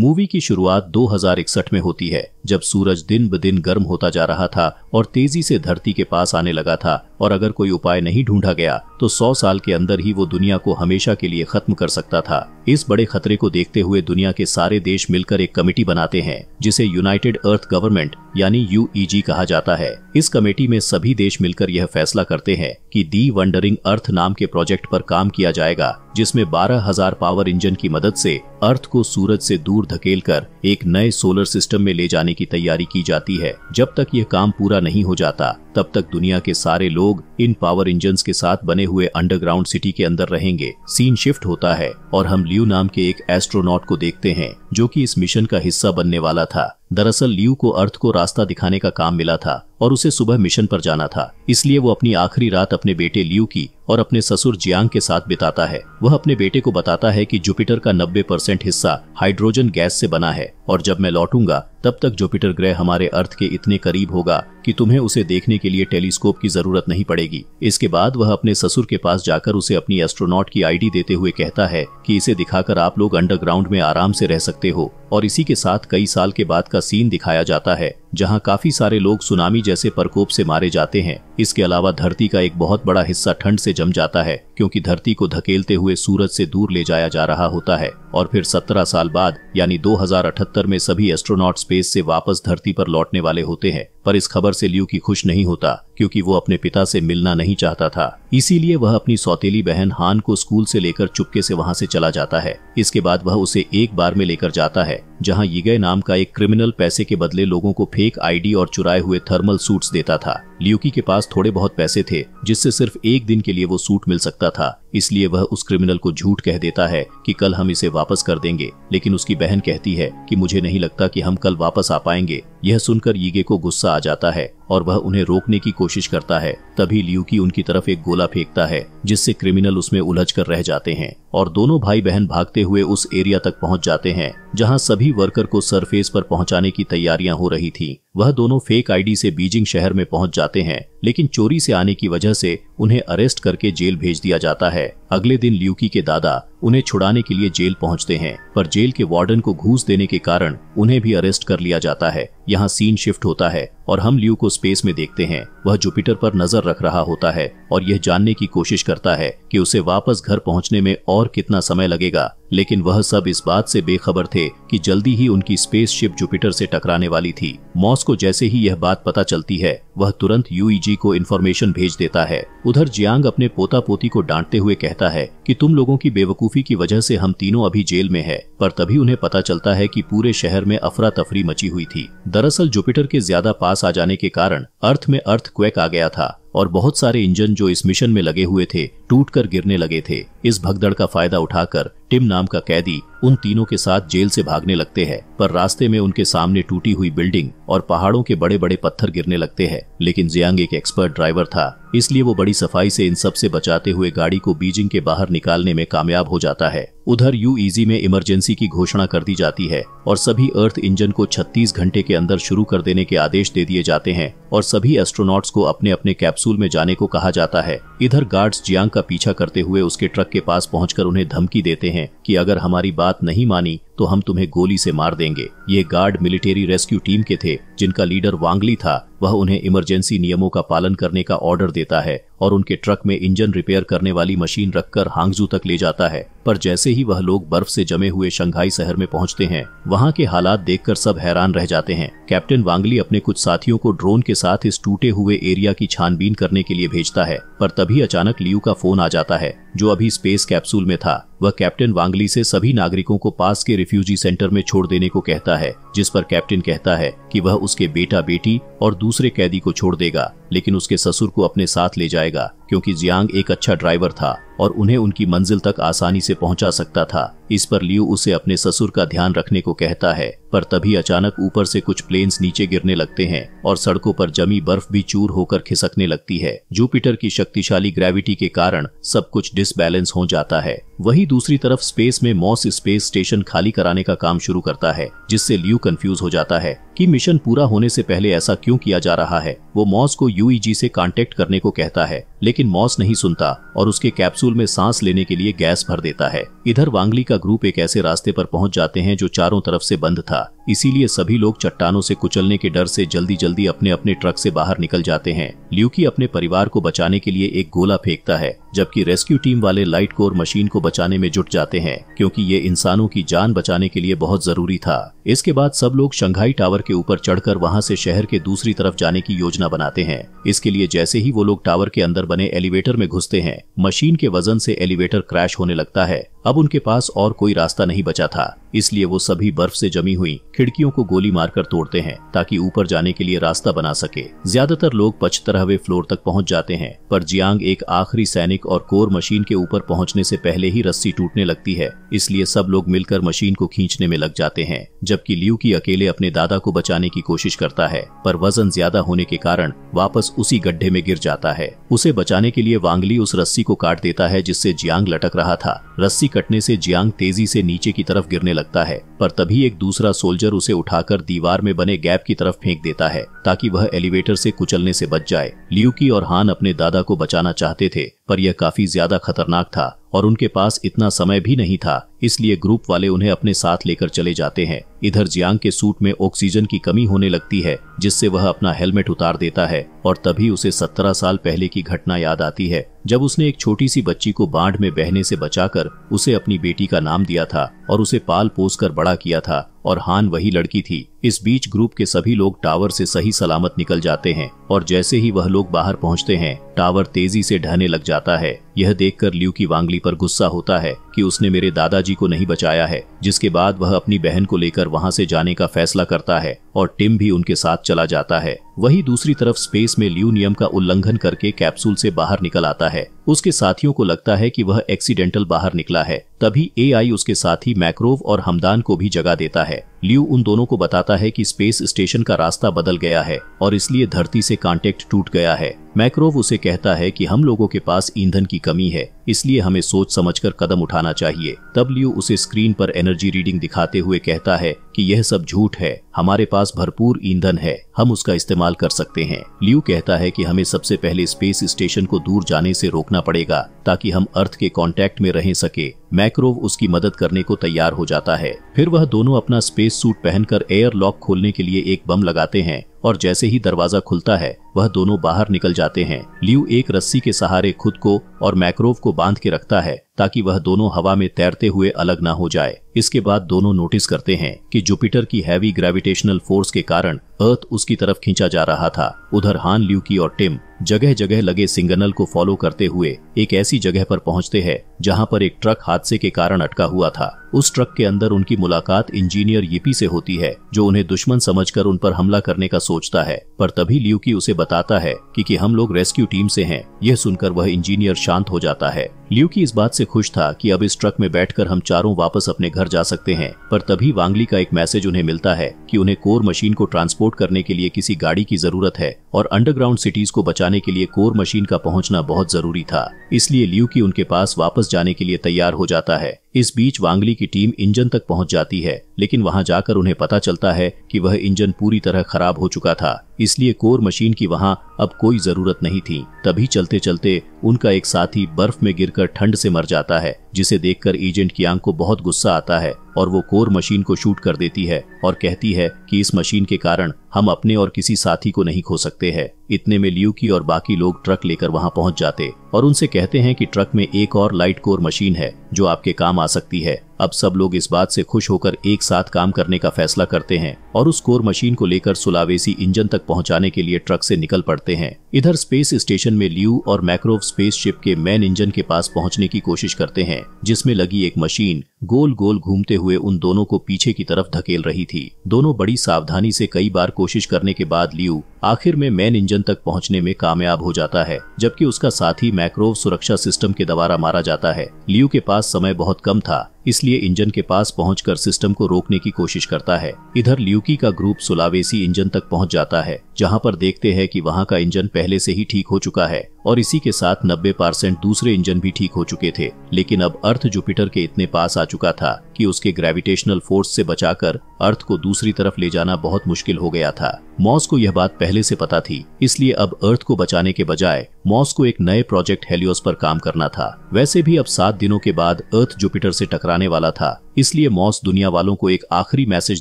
movie की शुरुआत 2061 में होती है जब सूरज दिन ब दिन गर्म होता जा रहा था और तेजी से धरती के पास आने लगा था और अगर कोई उपाय नहीं ढूंढा गया तो सौ साल के अंदर ही वो दुनिया को हमेशा के लिए खत्म कर सकता था इस बड़े खतरे को देखते हुए दुनिया के सारे देश मिलकर एक कमेटी बनाते हैं जिसे यूनाइटेड अर्थ गवर्नमेंट यानी यू e कहा जाता है इस कमेटी में सभी देश मिलकर यह फैसला करते हैं की दी वंडरिंग अर्थ नाम के प्रोजेक्ट आरोप काम किया जाएगा जिसमें 12,000 पावर इंजन की मदद से अर्थ को सूरज से दूर धकेलकर एक नए सोलर सिस्टम में ले जाने की तैयारी की जाती है जब तक यह काम पूरा नहीं हो जाता तब तक दुनिया के सारे लोग लोग इन पावर इंजन के साथ बने हुए अंडरग्राउंड सिटी के अंदर रहेंगे सीन शिफ्ट होता है और हम लियू नाम के एक एस्ट्रोनॉट को देखते हैं जो कि इस मिशन का हिस्सा बनने वाला था दरअसल लियू को अर्थ को रास्ता दिखाने का काम मिला था और उसे सुबह मिशन पर जाना था इसलिए वो अपनी आखिरी रात अपने बेटे लियू की और अपने ससुर जियांग के साथ बिताता है वह अपने बेटे को बताता है कि जुपिटर का 90 परसेंट हिस्सा हाइड्रोजन गैस से बना है और जब मैं लौटूंगा तब तक जुपिटर ग्रह हमारे अर्थ के इतने करीब होगा कि तुम्हें उसे देखने के लिए टेलीस्कोप की जरूरत नहीं पड़ेगी इसके बाद वह अपने ससुर के पास जाकर उसे अपनी एस्ट्रोनॉट की आईडी देते हुए कहता है कि इसे दिखाकर आप लोग अंडरग्राउंड में आराम से रह सकते हो और इसी के साथ कई साल के बाद का का सीन दिखाया जाता है जहां काफी सारे लोग सुनामी जैसे प्रकोप से मारे जाते हैं इसके अलावा धरती का एक बहुत बड़ा हिस्सा ठंड से जम जाता है क्योंकि धरती को धकेलते हुए सूरज से दूर ले जाया जा रहा होता है और फिर 17 साल बाद यानी 2078 में सभी एस्ट्रोनॉट स्पेस से वापस धरती पर लौटने वाले होते हैं पर इस खबर से लियू की खुश नहीं होता क्योंकि वो अपने पिता से मिलना नहीं चाहता था इसीलिए वह अपनी सौतेली बहन हान को स्कूल से लेकर चुपके से वहाँ से चला जाता है इसके बाद वह उसे एक बार में लेकर जाता है जहाँ यिगय नाम का एक क्रिमिनल पैसे के बदले लोगों को फेक आईडी और चुराए हुए थर्मल सूट्स देता था लियोकी के पास थोड़े बहुत पैसे थे जिससे सिर्फ एक दिन के लिए वो सूट मिल सकता था इसलिए वह उस क्रिमिनल को झूठ कह देता है कि कल हम इसे वापस कर देंगे लेकिन उसकी बहन कहती है कि मुझे नहीं लगता कि हम कल वापस आ पाएंगे यह सुनकर यीगे को गुस्सा आ जाता है और वह उन्हें रोकने की कोशिश करता है तभी लियूकी उनकी तरफ एक गोला फेंकता है जिससे क्रिमिनल उसमें उलझ कर रह जाते हैं और दोनों भाई बहन भागते हुए उस एरिया तक पहुंच जाते हैं जहां सभी वर्कर को सरफेस पर पहुंचाने की तैयारियां हो रही थी वह दोनों फेक आईडी से बीजिंग शहर में पहुंच जाते हैं लेकिन चोरी से आने की वजह से उन्हें अरेस्ट करके जेल भेज दिया जाता है अगले दिन ल्यूकी के दादा उन्हें छुड़ाने के लिए जेल पहुंचते हैं पर जेल के वार्डन को घूस देने के कारण उन्हें भी अरेस्ट कर लिया जाता है यहाँ सीन शिफ्ट होता है और हम ल्यू को स्पेस में देखते हैं वह जुपिटर पर नजर रख रहा होता है और यह जानने की कोशिश करता है कि उसे वापस घर पहुँचने में और कितना समय लगेगा लेकिन वह सब इस बात से बेखबर थे कि जल्दी ही उनकी शिप जुपिटर से टकराने वाली थी मॉस को जैसे ही यह बात पता चलती है वह तुरंत यूई जी को इन्फॉर्मेशन भेज देता है उधर जियांग अपने पोता पोती को डांटते हुए कहता है कि तुम लोगों की बेवकूफी की वजह से हम तीनों अभी जेल में है पर तभी उन्हें पता चलता है कि पूरे शहर में अफरा तफरी मची हुई थी दरअसल जुपिटर के ज्यादा पास आ जाने के कारण अर्थ में अर्थ क्वेक आ गया था और बहुत सारे इंजन जो इस मिशन में लगे हुए थे टूट कर गिरने लगे थे इस भगदड़ का फायदा उठाकर टिम नाम का कैदी उन तीनों के साथ जेल से भागने लगते हैं पर रास्ते में उनके सामने टूटी हुई बिल्डिंग और पहाड़ों के बड़े बड़े पत्थर गिरने लगते हैं लेकिन जियांग एक एक्सपर्ट ड्राइवर था इसलिए वो बड़ी सफाई से इन सब से बचाते हुए गाड़ी को बीजिंग के बाहर निकालने में कामयाब हो जाता है उधर यू में इमरजेंसी की घोषणा कर दी जाती है और सभी अर्थ इंजन को 36 घंटे के अंदर शुरू कर देने के आदेश दे दिए जाते हैं और सभी एस्ट्रोनॉट्स को अपने अपने कैप्सूल में जाने को कहा जाता है इधर गार्ड्स जियांग का पीछा करते हुए उसके ट्रक के पास पहुंचकर उन्हें धमकी देते हैं कि अगर हमारी बात नहीं मानी तो हम तुम्हें गोली से मार देंगे ये गार्ड मिलिट्री रेस्क्यू टीम के थे जिनका लीडर वांगली था वह उन्हें इमरजेंसी नियमों का पालन करने का ऑर्डर देता है और उनके ट्रक में इंजन रिपेयर करने वाली मशीन रखकर हांगजू तक ले जाता है पर जैसे ही वह लोग बर्फ से जमे हुए शंघाई शहर में पहुंचते हैं वहाँ के हालात देखकर सब हैरान रह जाते हैं कैप्टन वांगली अपने कुछ साथियों को ड्रोन के साथ इस टूटे हुए एरिया की छानबीन करने के लिए भेजता है पर तभी अचानक लियू का फोन आ जाता है जो अभी स्पेस कैप्सूल में था वह कैप्टन वांगली से सभी नागरिकों को पास के रिफ्यूजी सेंटर में छोड़ देने को कहता है जिस पर कैप्टन कहता है कि वह उसके बेटा बेटी और दूसरे कैदी को छोड़ देगा लेकिन उसके ससुर को अपने साथ ले जाएगा क्योंकि जियांग एक अच्छा ड्राइवर था और उन्हें उनकी मंजिल तक आसानी से पहुंचा सकता था इस पर लियू उसे अपने ससुर का ध्यान रखने को कहता है पर तभी अचानक ऊपर से कुछ प्लेन्स नीचे गिरने लगते हैं और सड़कों पर जमी बर्फ भी चूर होकर खिसकने लगती है जुपिटर की शक्तिशाली ग्रेविटी के कारण सब कुछ डिसबैलेंस हो जाता है वही दूसरी तरफ स्पेस में मॉस स्पेस स्टेशन खाली कराने का काम शुरू करता है जिससे लियू कंफ्यूज हो जाता है कि मिशन पूरा होने से पहले ऐसा क्यों किया जा रहा है वो मॉस को यूईजी से कांटेक्ट करने को कहता है लेकिन मॉस नहीं सुनता और उसके कैप्सूल में सांस लेने के लिए गैस भर देता है इधर वांगली का ग्रुप एक ऐसे रास्ते पर पहुंच जाते हैं जो चारों तरफ से बंद था इसीलिए सभी लोग चट्टानों से कुचलने के डर से जल्दी जल्दी अपने अपने ट्रक से बाहर निकल जाते हैं ल्यूकी अपने परिवार को बचाने के लिए एक गोला फेंकता है जबकि रेस्क्यू टीम वाले लाइट कोर मशीन को बचाने में जुट जाते हैं क्योंकि ये इंसानों की जान बचाने के लिए बहुत जरूरी था इसके बाद सब लोग शंघाई टावर के ऊपर चढ़कर वहाँ से शहर के दूसरी तरफ जाने की योजना बनाते हैं इसके लिए जैसे ही वो लोग टावर के अंदर बने एलिवेटर में घुसते हैं मशीन के वजन से एलिवेटर क्रैश होने लगता है अब उनके पास और कोई रास्ता नहीं बचा था इसलिए वो सभी बर्फ से जमी हुई खिड़कियों को गोली मारकर तोड़ते हैं ताकि ऊपर जाने के लिए रास्ता बना सके ज्यादातर लोग पचहत्तरवे फ्लोर तक पहुंच जाते हैं पर जियांग एक आखिरी सैनिक और कोर मशीन के ऊपर पहुंचने से पहले ही रस्सी टूटने लगती है इसलिए सब लोग मिलकर मशीन को खींचने में लग जाते हैं जबकि लियू की अकेले अपने दादा को बचाने की कोशिश करता है पर वजन ज्यादा होने के कारण वापस उसी गड्ढे में गिर जाता है उसे बचाने के लिए वांगली उस रस्सी को काट देता है जिससे जियांग लटक रहा था रस्सी रस्सी कटने से जियांग तेजी से नीचे की तरफ गिरने लगता है पर तभी एक दूसरा सोल्जर उसे उठाकर दीवार में बने गैप की तरफ फेंक देता है ताकि वह एलिवेटर से कुचलने से बच जाए ल्यूकी और हान अपने दादा को बचाना चाहते थे पर यह काफी ज्यादा खतरनाक था और उनके पास इतना समय भी नहीं था इसलिए ग्रुप वाले उन्हें अपने साथ लेकर चले जाते हैं इधर जियांग के सूट में ऑक्सीजन की कमी होने लगती है जिससे वह अपना हेलमेट उतार देता है और तभी उसे सत्रह साल पहले की घटना याद आती है जब उसने एक छोटी सी बच्ची को बाढ़ में बहने से बचाकर उसे अपनी बेटी का नाम दिया था और उसे पाल पोस कर बड़ा किया था और हान वही लड़की थी इस बीच ग्रुप के सभी लोग टावर से सही सलामत निकल जाते हैं और जैसे ही वह लोग बाहर पहुंचते हैं टावर तेजी से ढहने लग जाता है यह देखकर ल्यू की वांगली पर गुस्सा होता है कि उसने मेरे दादाजी को नहीं बचाया है जिसके बाद वह अपनी बहन को लेकर वहां से जाने का फैसला करता है और टिम भी उनके साथ चला जाता है वही दूसरी तरफ स्पेस में ल्यू नियम का उल्लंघन करके कैप्सूल से बाहर निकल आता है उसके साथियों को लगता है कि वह एक्सीडेंटल बाहर निकला है तभी एआई उसके साथी मैक्रोव और हमदान को भी जगा देता है लियू उन दोनों को बताता है कि स्पेस स्टेशन का रास्ता बदल गया है और इसलिए धरती से कांटेक्ट टूट गया है मैक्रोव उसे कहता है कि हम लोगों के पास ईंधन की कमी है इसलिए हमें सोच समझकर कदम उठाना चाहिए तब लियो उसे स्क्रीन पर एनर्जी रीडिंग दिखाते हुए कहता है कि यह सब झूठ है हमारे पास भरपूर ईंधन है हम उसका इस्तेमाल कर सकते हैं लियो कहता है कि हमें सबसे पहले स्पेस स्टेशन को दूर जाने से रोकना पड़ेगा ताकि हम अर्थ के कांटेक्ट में रह सके मैक्रोव उसकी मदद करने को तैयार हो जाता है फिर वह दोनों अपना स्पेस सूट पहनकर एयर लॉक खोलने के लिए एक बम लगाते हैं और जैसे ही दरवाजा खुलता है वह दोनों बाहर निकल जाते हैं लियू एक रस्सी के सहारे खुद को और मैक्रोव को बांध के रखता है ताकि वह दोनों हवा में तैरते हुए अलग ना हो जाए इसके बाद दोनों नोटिस करते हैं कि जुपिटर की हैवी ग्रेविटेशनल फोर्स के कारण अर्थ उसकी तरफ खींचा जा रहा था उधर हान लियू की और टिम जगह जगह लगे सिग्नल को फॉलो करते हुए एक ऐसी जगह पर पहुंचते हैं जहां पर एक ट्रक हादसे के कारण अटका हुआ था उस ट्रक के अंदर उनकी मुलाकात इंजीनियर यूपी से होती है जो उन्हें दुश्मन समझकर उन पर हमला करने का सोचता है पर तभी ल्यूकी उसे बताता है कि, कि हम लोग रेस्क्यू टीम से हैं यह सुनकर वह इंजीनियर शांत हो जाता है ल्यूकी इस बात से खुश था कि अब इस ट्रक में बैठकर हम चारों वापस अपने घर जा सकते हैं पर तभी वांगली का एक मैसेज उन्हें मिलता है कि उन्हें कोर मशीन को ट्रांसपोर्ट करने के लिए किसी गाड़ी की जरूरत है और अंडरग्राउंड सिटीज को बचाने के लिए कोर मशीन का पहुंचना बहुत जरूरी था इसलिए ल्यूकी उनके पास वापस जाने के लिए तैयार हो जाता है इस बीच वांगली की टीम इंजन तक पहुंच जाती है लेकिन वहां जाकर उन्हें पता चलता है कि वह इंजन पूरी तरह खराब हो चुका था इसलिए कोर मशीन की वहां अब कोई जरूरत नहीं थी तभी चलते चलते उनका एक साथी बर्फ में गिरकर ठंड से मर जाता है जिसे देखकर एजेंट आंख को बहुत गुस्सा आता है और वो कोर मशीन को शूट कर देती है और कहती है कि इस मशीन के कारण हम अपने और किसी साथी को नहीं खो सकते हैं इतने में की और बाकी लोग ट्रक लेकर वहाँ पहुँच जाते और उनसे कहते हैं की ट्रक में एक और लाइट कोर मशीन है जो आपके काम आ सकती है अब सब लोग इस बात से खुश होकर एक साथ काम करने का फैसला करते हैं और उस कोर मशीन को लेकर सुलावेसी इंजन तक पहुंचाने के लिए ट्रक से निकल पड़ते हैं इधर स्पेस स्टेशन में लियू और मैक्रोव स्पेस शिप के मैन इंजन के पास पहुंचने की कोशिश करते हैं जिसमें लगी एक मशीन गोल गोल घूमते हुए उन दोनों को पीछे की तरफ धकेल रही थी दोनों बड़ी सावधानी से कई बार कोशिश करने के बाद लियू आखिर में मैन इंजन तक पहुंचने में कामयाब हो जाता है जबकि उसका साथी मैक्रोव सुरक्षा सिस्टम के द्वारा मारा जाता है लियू के पास समय बहुत कम था इसलिए इंजन के पास पहुंचकर सिस्टम को रोकने की कोशिश करता है इधर ल्यूकी का ग्रुप सुलावेसी इंजन तक पहुंच जाता है जहां पर देखते हैं कि वहां का इंजन पहले से ही ठीक हो चुका है और इसी के साथ 90 परसेंट दूसरे इंजन भी ठीक हो चुके थे लेकिन अब अर्थ जुपिटर के इतने पास आ चुका था कि उसके ग्रेविटेशनल फोर्स से बचाकर अर्थ को दूसरी तरफ ले जाना बहुत मुश्किल हो गया था मॉस को यह बात पहले से पता थी इसलिए अब अर्थ को बचाने के बजाय मॉस को एक नए प्रोजेक्ट हेलियोस पर काम करना था वैसे भी अब सात दिनों के बाद अर्थ जुपिटर से टकराने वाला था इसलिए मॉस दुनिया वालों को एक आखिरी मैसेज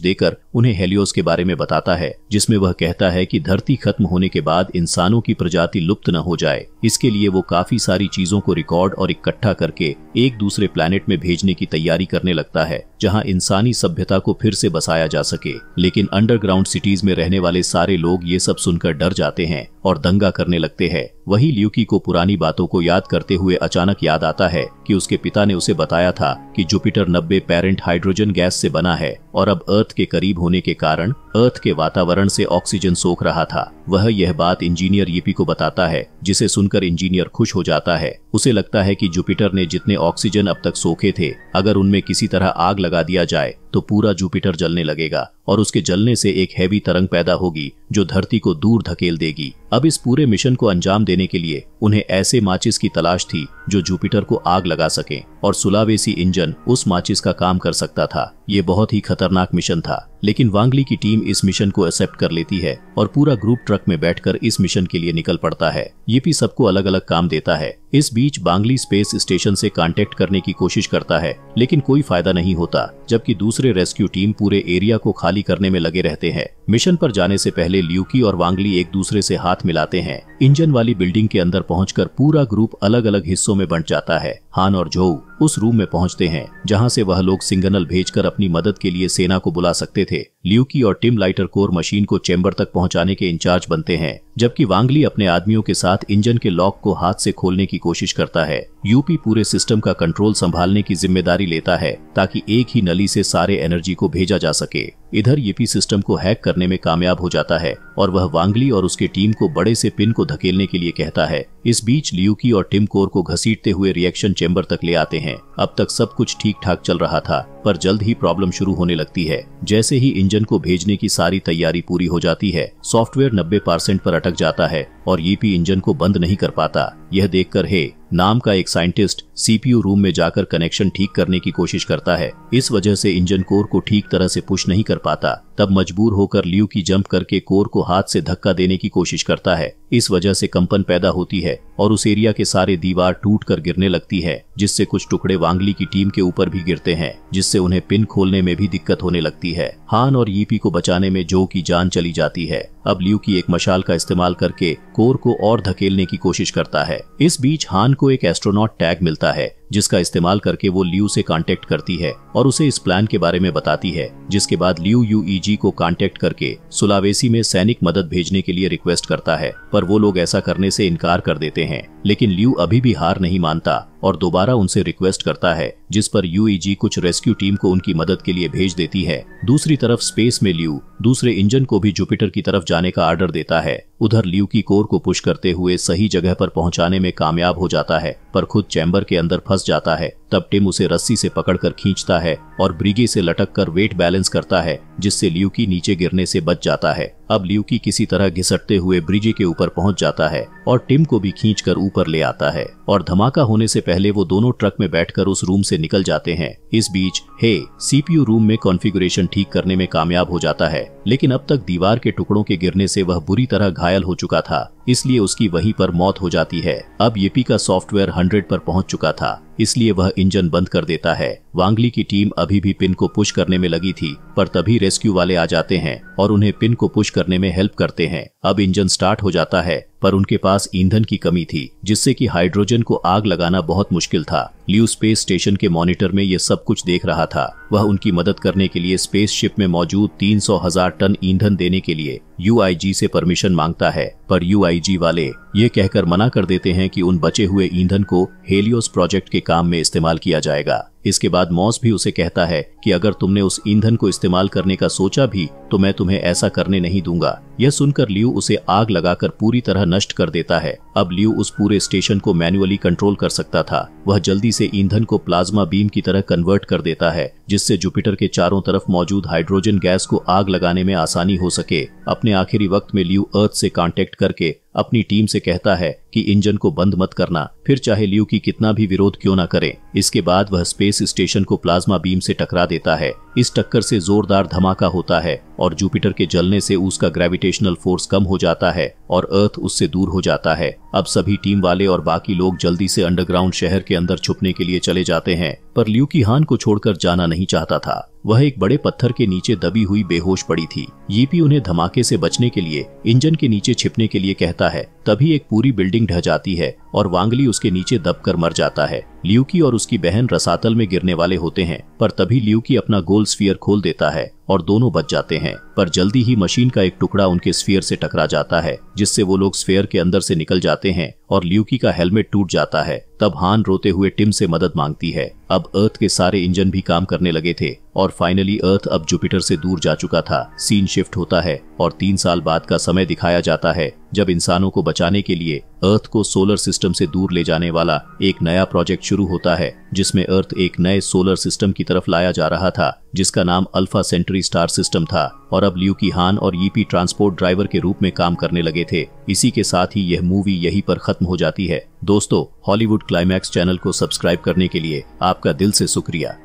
देकर उन्हें हेलियोस के बारे में बताता है जिसमें वह कहता है कि धरती खत्म होने के बाद इंसानों की प्रजाति लुप्त न हो जाए इसके लिए वो काफी सारी चीजों को रिकॉर्ड और इकट्ठा करके एक दूसरे प्लेनेट में भेजने की तैयारी करने लगता है जहां इंसानी सभ्यता को फिर से बसाया जा सके लेकिन अंडरग्राउंड सिटीज में रहने वाले सारे लोग ये सब सुनकर डर जाते हैं और दंगा करने लगते हैं वही ल्यूकी को पुरानी बातों को याद करते हुए अचानक याद आता है कि उसके पिता ने उसे बताया था कि जुपिटर नब्बे पेरेंट हाइड्रोजन गैस से बना है और अब अर्थ के करीब होने के कारण अर्थ के वातावरण से ऑक्सीजन सोख रहा था वह यह बात इंजीनियर यूपी को बताता है जिसे सुनकर इंजीनियर खुश हो जाता है उसे लगता है कि जुपिटर ने जितने ऑक्सीजन अब तक सोखे थे अगर उनमें किसी तरह आग लगा दिया जाए तो पूरा जुपिटर जलने लगेगा और उसके जलने से एक हैवी तरंग पैदा होगी जो धरती को दूर धकेल देगी अब इस पूरे मिशन को अंजाम देने के लिए उन्हें ऐसे माचिस की तलाश थी जो जुपिटर को आग लगा सके और सुलावेसी इंजन उस माचिस का काम कर सकता था ये बहुत ही खतरनाक खतरनाक मिशन था लेकिन वांगली की टीम इस मिशन को एक्सेप्ट कर लेती है और पूरा ग्रुप ट्रक में बैठकर इस मिशन के लिए निकल पड़ता है भी सबको अलग अलग काम देता है इस बीच बांगली स्पेस स्टेशन से कांटेक्ट करने की कोशिश करता है लेकिन कोई फायदा नहीं होता जबकि दूसरे रेस्क्यू टीम पूरे एरिया को खाली करने में लगे रहते हैं मिशन पर जाने से पहले ल्यूकी और वांगली एक दूसरे से हाथ मिलाते हैं इंजन वाली बिल्डिंग के अंदर पहुंचकर पूरा ग्रुप अलग अलग हिस्सों में बंट जाता है हान और जो उस रूम में पहुंचते हैं जहां से वह लोग सिग्नल भेजकर अपनी मदद के लिए सेना को बुला सकते थे ल्यूकी और टिम लाइटर कोर मशीन को चैम्बर तक पहुंचाने के इंचार्ज बनते हैं जबकि वांगली अपने आदमियों के साथ इंजन के लॉक को हाथ से खोलने की कोशिश करता है यूपी पूरे सिस्टम का कंट्रोल संभालने की जिम्मेदारी लेता है ताकि एक ही नली से सारे एनर्जी को भेजा जा सके इधर यूपी सिस्टम को हैक करने में कामयाब हो जाता है और वह वांगली और उसके टीम को बड़े से पिन को धकेलने के लिए कहता है इस बीच लियूकी और टिम कोर को घसीटते हुए रिएक्शन चेम्बर तक ले आते हैं अब तक सब कुछ ठीक ठाक चल रहा था पर जल्द ही प्रॉब्लम शुरू होने लगती है जैसे ही इंजन को भेजने की सारी तैयारी पूरी हो जाती है सॉफ्टवेयर नब्बे परसेंट पर अटक जाता है और ये इंजन को बंद नहीं कर पाता यह देख हे नाम का एक साइंटिस्ट सीपीयू रूम में जाकर कनेक्शन ठीक करने की कोशिश करता है इस वजह से इंजन कोर को ठीक तरह से पुश नहीं कर पाता तब मजबूर होकर लियू की जंप करके कोर को हाथ से धक्का देने की कोशिश करता है इस वजह से कंपन पैदा होती है और उस एरिया के सारे दीवार टूट कर गिरने लगती है जिससे कुछ टुकड़े वांगली की टीम के ऊपर भी गिरते हैं जिससे उन्हें पिन खोलने में भी दिक्कत होने लगती है हान और यीपी को बचाने में जो की जान चली जाती है अब लियू की एक मशाल का इस्तेमाल करके कोर को और धकेलने की कोशिश करता है इस बीच हान को एक एस्ट्रोनॉट टैग मिलता है जिसका इस्तेमाल करके वो लियू से कांटेक्ट करती है और उसे इस प्लान के बारे में बताती है जिसके बाद लियू यूईजी को कांटेक्ट करके सुलावेसी में सैनिक मदद भेजने के लिए रिक्वेस्ट करता है पर वो लोग ऐसा करने से इनकार कर देते हैं लेकिन लियू अभी भी हार नहीं मानता और दोबारा उनसे रिक्वेस्ट करता है जिस पर यूईजी e कुछ रेस्क्यू टीम को उनकी मदद के लिए भेज देती है दूसरी तरफ स्पेस में ल्यू दूसरे इंजन को भी जुपिटर की तरफ जाने का आर्डर देता है उधर ल्यू की कोर को पुश करते हुए सही जगह पर पहुंचाने में कामयाब हो जाता है पर खुद चैम्बर के अंदर फंस जाता है तब टिम उसे रस्सी से पकड़कर खींचता है और ब्रिगे से लटक कर वेट बैलेंस करता है जिससे ल्यू की नीचे गिरने से बच जाता है अब ल्यू की किसी तरह घिसटते हुए ब्रिजे के ऊपर पहुंच जाता है और टिम को भी खींचकर ऊपर ले आता है और धमाका होने से पहले वो दोनों ट्रक में बैठकर उस रूम से निकल जाते हैं इस बीच हे सीपीयू रूम में कॉन्फ़िगरेशन ठीक करने में कामयाब हो जाता है लेकिन अब तक दीवार के टुकड़ों के गिरने से वह बुरी तरह घायल हो चुका था इसलिए उसकी वहीं पर मौत हो जाती है अब यूपी का सॉफ्टवेयर हंड्रेड पर पहुंच चुका था इसलिए वह इंजन बंद कर देता है वांगली की टीम अभी भी पिन को पुश करने में लगी थी पर तभी रेस्क्यू वाले आ जाते हैं और उन्हें पिन को पुश करने में हेल्प करते हैं अब इंजन स्टार्ट हो जाता है पर उनके पास ईंधन की कमी थी जिससे कि हाइड्रोजन को आग लगाना बहुत मुश्किल था ल्यू स्पेस स्टेशन के मॉनिटर में यह सब कुछ देख रहा था वह उनकी मदद करने के लिए स्पेसशिप में मौजूद तीन हजार टन ईंधन देने के लिए यूआईजी से परमिशन मांगता है पर यूआईजी वाले ये कहकर मना कर देते हैं कि उन बचे हुए ईंधन को हेलियोस प्रोजेक्ट के काम में इस्तेमाल किया जाएगा इसके बाद मॉस भी उसे कहता है कि अगर तुमने उस ईंधन को इस्तेमाल करने का सोचा भी तो मैं तुम्हें ऐसा करने नहीं दूंगा यह सुनकर लियू उसे आग लगाकर पूरी तरह नष्ट कर देता है अब लियू उस पूरे स्टेशन को मैन्युअली कंट्रोल कर सकता था वह जल्दी से ईंधन को प्लाज्मा बीम की तरह कन्वर्ट कर देता है जिससे जुपिटर के चारों तरफ मौजूद हाइड्रोजन गैस को आग लगाने में आसानी हो सके अपने आखिरी वक्त में लियू अर्थ से कांटेक्ट करके अपनी टीम से कहता है कि इंजन को बंद मत करना फिर चाहे ल्यू की कितना भी विरोध क्यों न करे इसके बाद वह स्पेस स्टेशन को प्लाज्मा बीम से टकरा देता है इस टक्कर से जोरदार धमाका होता है और जुपिटर के जलने से उसका ग्रेविटेशनल फोर्स कम हो जाता है और अर्थ उससे दूर हो जाता है अब सभी टीम वाले और बाकी लोग जल्दी से अंडरग्राउंड शहर के अंदर छुपने के लिए चले जाते हैं पर ल्यूकी की हान को छोड़कर जाना नहीं चाहता था वह एक बड़े पत्थर के नीचे दबी हुई बेहोश पड़ी थी यीपी उन्हें धमाके से बचने के लिए इंजन के नीचे छिपने के लिए कहता है तभी एक पूरी बिल्डिंग ढह जाती है और वांगली उसके नीचे दबकर मर जाता है ल्यूकी और उसकी बहन रसातल में गिरने वाले होते हैं पर तभी ल्यूकी अपना गोल स्फीयर खोल देता है और दोनों बच जाते हैं पर जल्दी ही मशीन का एक टुकड़ा उनके स्फीयर से टकरा जाता है जिससे वो लोग स्फीयर के अंदर से निकल जाते हैं और ल्यूकी का हेलमेट टूट जाता है तब हान रोते हुए टिम से मदद मांगती है अब अर्थ के सारे इंजन भी काम करने लगे थे और फाइनली अर्थ अब जुपिटर से दूर जा चुका था सीन शिफ्ट होता है और तीन साल बाद का समय दिखाया जाता है जब इंसानों को बचाने के लिए अर्थ को सोलर सिस्टम से दूर ले जाने वाला एक नया प्रोजेक्ट शुरू होता है जिसमें अर्थ एक नए सोलर सिस्टम की तरफ लाया जा रहा था जिसका नाम अल्फा सेंट्री स्टार सिस्टम था और अब ल्यू की हान और ईपी ट्रांसपोर्ट ड्राइवर के रूप में काम करने लगे थे इसी के साथ ही यह मूवी यही पर खत्म हो जाती है दोस्तों हॉलीवुड क्लाइमैक्स चैनल को सब्सक्राइब करने के लिए आपका दिल से शुक्रिया